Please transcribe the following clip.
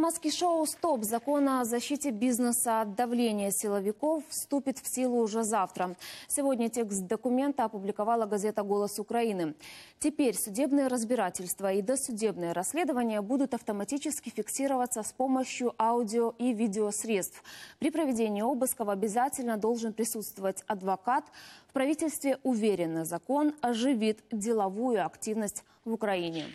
Маски-шоу «Стоп» закона о защите бизнеса от давления силовиков вступит в силу уже завтра. Сегодня текст документа опубликовала газета «Голос Украины». Теперь судебные разбирательства и досудебные расследования будут автоматически фиксироваться с помощью аудио и видеосредств. При проведении обысков обязательно должен присутствовать адвокат. В правительстве уверены, закон оживит деловую активность в Украине.